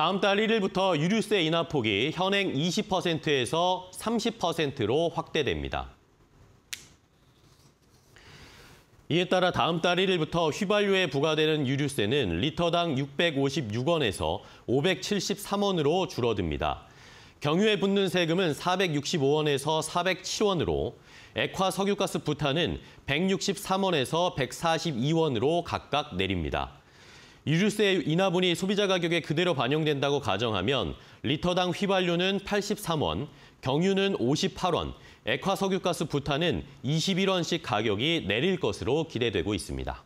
다음 달 1일부터 유류세 인하폭이 현행 20%에서 30%로 확대됩니다. 이에 따라 다음 달 1일부터 휘발유에 부과되는 유류세는 리터당 656원에서 573원으로 줄어듭니다. 경유에 붙는 세금은 465원에서 407원으로, 액화 석유가스 부탄은 163원에서 142원으로 각각 내립니다. 유류세 인하분이 소비자 가격에 그대로 반영된다고 가정하면 리터당 휘발유는 83원, 경유는 58원, 액화석유가스 부탄은 21원씩 가격이 내릴 것으로 기대되고 있습니다.